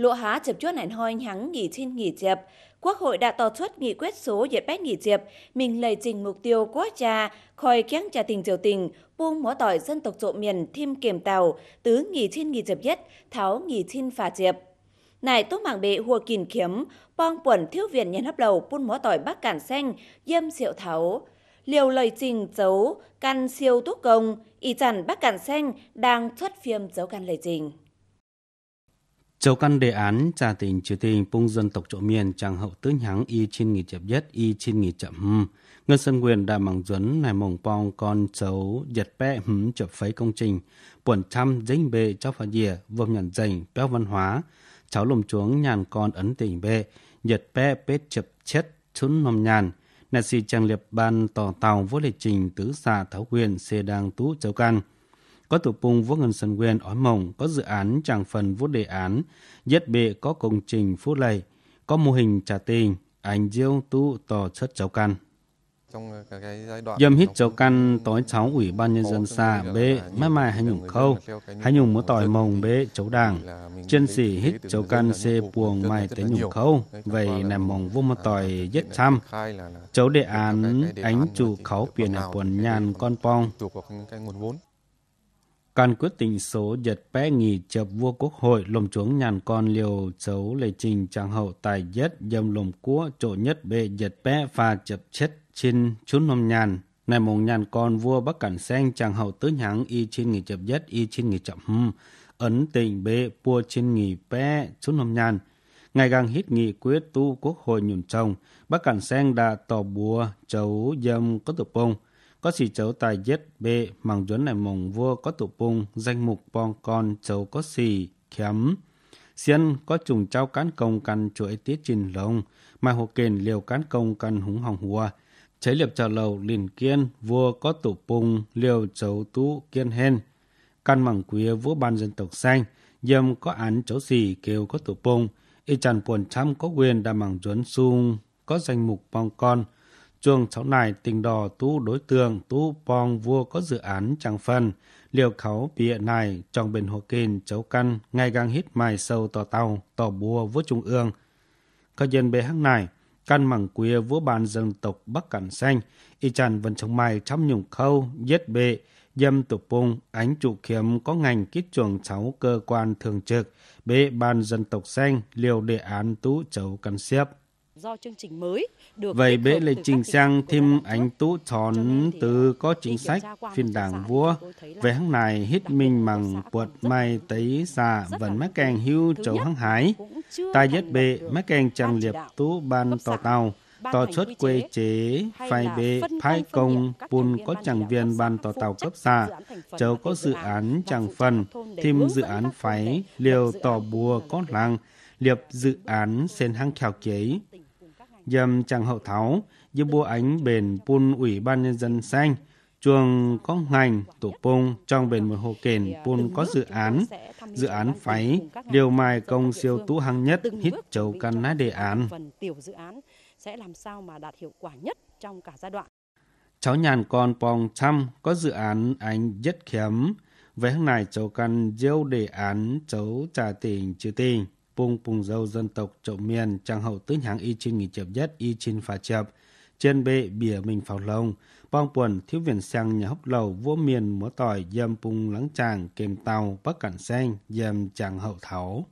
lụa há chập chốt nảnh hoi nhắn nghỉ trên nghỉ chập. Quốc hội đã tỏ xuất nghị quyết số dạy bét nghỉ chập, mình lời trình mục tiêu quốc gia, khỏi kén trà tình triều tình, buông mỏ tỏi dân tộc trộm miền thêm kiểm tàu, tứ nghỉ trên nghỉ chập nhất, tháo nghỉ trên phà chập. Này tốt mạng bệ hùa kìn kiếm, bong quẩn thiếu viện nhân hấp đầu buôn mỏ tỏi bắc cản xanh, dâm rượu tháo liều lời trình dấu căn siêu túc công, y chẳng bác cản xanh đang xuất phim dấu căn lời trình. Châu căn đề án trà tình triều tình bung dân tộc chỗ miền chẳng hậu tứ nhắng y chín nghỉ chậm nhất y chín nghỉ chậm hâm. Ngân sân quyền đã mảng duấn này mồng pong con chấu giật bẹ hấm chập phấy công trình. Buồn trăm dính bệ cho phá dìa vơm nhận dành béo văn hóa. Cháu lùm chuống nhàn con ấn tỉnh bệ. Giật bẹ bết chập chết chún nòm nhàn. Nà si trang liệp ban tỏ tàu vô lịch trình tứ xạ thảo quyền xê đang tú châu căn có tù pung vô ngân sân nguyên ói mồng, có dự án tràng phần vô đề án, nhất bệ có công trình phút lầy, có mô hình trả tiền ảnh diêu tu tò chất cháu căn. Dâm hít cháu căn tối cháu ủy ban nhân dân xã bê mai mai hay nhùng khâu hay nhùng múa tỏi mồng bê cháu đảng chân sĩ hít cháu căn xê buồng mai tới nhùng khâu vậy nằm mồng vô múa tỏi giết trăm cháu đề án ánh chủ khấu biển hạt quần nhàn con pong Căn quyết định số giật bé nghỉ chập vua quốc hội lồng chuống nhàn con liều chấu lệ trình trang hậu tài nhất dâm lồng cua chỗ nhất bề giật bé và chập chết trên chún nôm nhàn. Này mùng nhàn con vua bắc cảnh sen trang hậu tứ nhãn y trên nghỉ chập nhất y trên nghỉ chậm hum. Ấn tình bê pua trên nghỉ bé chún nôm nhàn. Ngày càng hít nghị quyết tu quốc hội nhùn trồng, bắc cảnh sen đã tỏ bùa chấu dâm có tử bông có xì chấu tài giết bê màng duấn này mồng vua có tụ bung danh mục bong con chấu có xì khém xiên có trùng trao cán công căn chuỗi tiết trình lông mai hồ kền liều cán công căn húng hồng hùa chế liệp trào lầu liền kiên vua có tụ bung liều chấu tú kiên hen căn mảng quía vũ ban dân tộc xanh dâm có án chấu xì kêu có tụ bung y chàn buồn trăm có quyền đa mảng duấn sung có danh mục bong con chuồng cháu này tình đò tu đối tượng tu pong vua có dự án chẳng phân Liều kháu bịa này trong bên hồ kìn cháu căn ngày gang hít mài sâu tò tàu tò bùa vua trung ương. Các dân bề hăng này căn mảng quê vua bàn dân tộc Bắc Cản Xanh y tràn vần trong mài trăm nhùng khâu giết bệ dâm tụ pung ánh trụ khiếm có ngành kít chuồng cháu cơ quan thường trực bệ ban dân tộc xanh liều đề án tú cháu căn xếp do chương trình mới được Vậy bế lệ trình sang thêm ánh tú thón từ à, có chính sách phiên đảng vua về hăng này hít mình bằng buột mai tấy xà vẫn mắc càng hưu trầu hăng hải tài nhất bệ mắc càng chẳng liệp tú ban tò tàu tòa chốt quê chế phai bê phai công bùn có chẳng viên ban tòa tàu cấp xa chớ có dự án chẳng phần thêm dự án phái liều tòa bùa có làng liệp dự án sen hăng khảo chế dầm chàng Hậu Tháo, dư bố ánh bền pun Ủy ban Nhân dân Xanh, chuồng có ngành tổ pung trong bền một hồ kền pun có dự án dự án phái điều mài công siêu tú hàng nhất hít chầu căn ná đề án sẽ làm sao mà đạt hiệu quả nhất trong cả giai đoạn cháu nhàn con pong chăm có dự án anh dứt khiếm với hàng này cháu căn dêu đề án cháu trả tiền chưa tiền Pung Pung Dâu dân tộc Chậu Miền, Trang Hậu Tứ Hàng Y Chin Nghỉ Chập Nhất Y Chin Phà Chập, Trên Bệ Bìa Mình Phào Lông, Bong Quần Thiếu Viện Sang Nhà Hốc Lầu Vua Miền Múa Tỏi Dâm Pung Lắng Tràng Kềm Tàu Bắc Cản Xanh Dâm Tràng Hậu thảo